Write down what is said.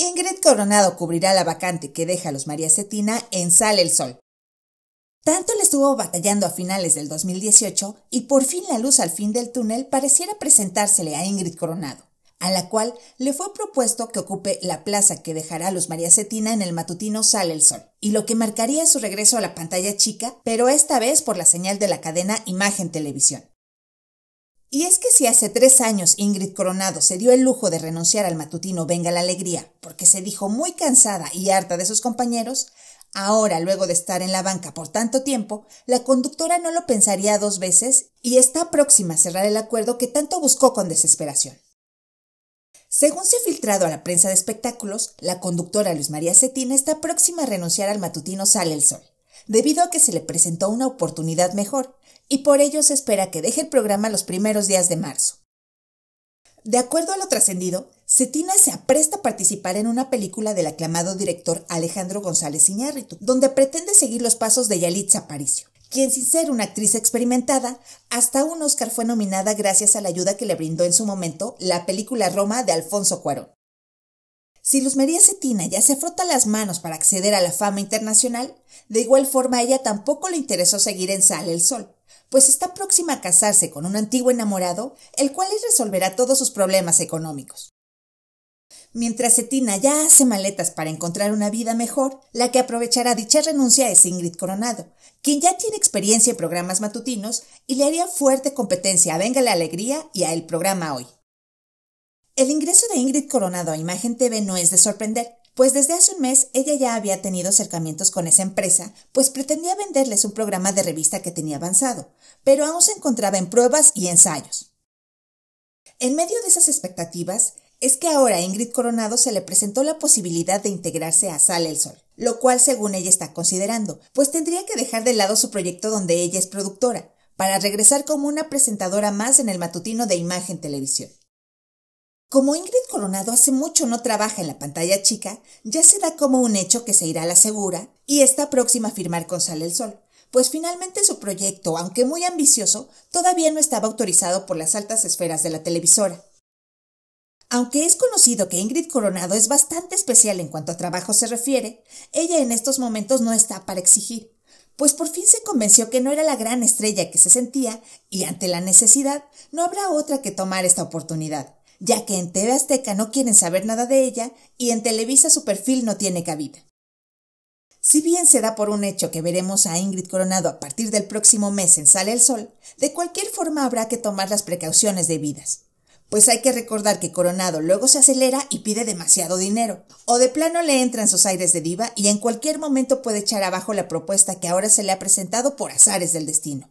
Ingrid Coronado cubrirá la vacante que deja los María Cetina en Sale el Sol. Tanto le estuvo batallando a finales del 2018 y por fin la luz al fin del túnel pareciera presentársele a Ingrid Coronado, a la cual le fue propuesto que ocupe la plaza que dejará Luz María Cetina en el matutino Sale el Sol, y lo que marcaría su regreso a la pantalla chica, pero esta vez por la señal de la cadena Imagen Televisión. Y es que si hace tres años Ingrid Coronado se dio el lujo de renunciar al matutino Venga la Alegría porque se dijo muy cansada y harta de sus compañeros, ahora luego de estar en la banca por tanto tiempo, la conductora no lo pensaría dos veces y está próxima a cerrar el acuerdo que tanto buscó con desesperación. Según se ha filtrado a la prensa de espectáculos, la conductora Luis María Cetina está próxima a renunciar al matutino Sale el Sol, debido a que se le presentó una oportunidad mejor y por ello se espera que deje el programa los primeros días de marzo. De acuerdo a lo trascendido, Cetina se apresta a participar en una película del aclamado director Alejandro González Iñárritu, donde pretende seguir los pasos de Yalitza Aparicio, quien sin ser una actriz experimentada, hasta un Oscar fue nominada gracias a la ayuda que le brindó en su momento la película Roma de Alfonso Cuarón. Si Luz María Cetina ya se frota las manos para acceder a la fama internacional, de igual forma a ella tampoco le interesó seguir en Sale el Sol, pues está próxima a casarse con un antiguo enamorado, el cual le resolverá todos sus problemas económicos. Mientras Etina ya hace maletas para encontrar una vida mejor, la que aprovechará dicha renuncia es Ingrid Coronado, quien ya tiene experiencia en programas matutinos y le haría fuerte competencia a Venga la Alegría y a El Programa Hoy. El ingreso de Ingrid Coronado a Imagen TV no es de sorprender, pues desde hace un mes ella ya había tenido acercamientos con esa empresa, pues pretendía venderles un programa de revista que tenía avanzado, pero aún se encontraba en pruebas y ensayos. En medio de esas expectativas, es que ahora a Ingrid Coronado se le presentó la posibilidad de integrarse a Sal el Sol, lo cual según ella está considerando, pues tendría que dejar de lado su proyecto donde ella es productora, para regresar como una presentadora más en el matutino de Imagen Televisión. Como Ingrid Coronado hace mucho no trabaja en la pantalla chica, ya se da como un hecho que se irá a la segura y está próxima a firmar con Sale el Sol, pues finalmente su proyecto, aunque muy ambicioso, todavía no estaba autorizado por las altas esferas de la televisora. Aunque es conocido que Ingrid Coronado es bastante especial en cuanto a trabajo se refiere, ella en estos momentos no está para exigir, pues por fin se convenció que no era la gran estrella que se sentía y ante la necesidad no habrá otra que tomar esta oportunidad ya que en TV Azteca no quieren saber nada de ella y en Televisa su perfil no tiene cabida. Si bien se da por un hecho que veremos a Ingrid Coronado a partir del próximo mes en Sale el Sol, de cualquier forma habrá que tomar las precauciones debidas. Pues hay que recordar que Coronado luego se acelera y pide demasiado dinero, o de plano le entran sus aires de diva y en cualquier momento puede echar abajo la propuesta que ahora se le ha presentado por azares del destino.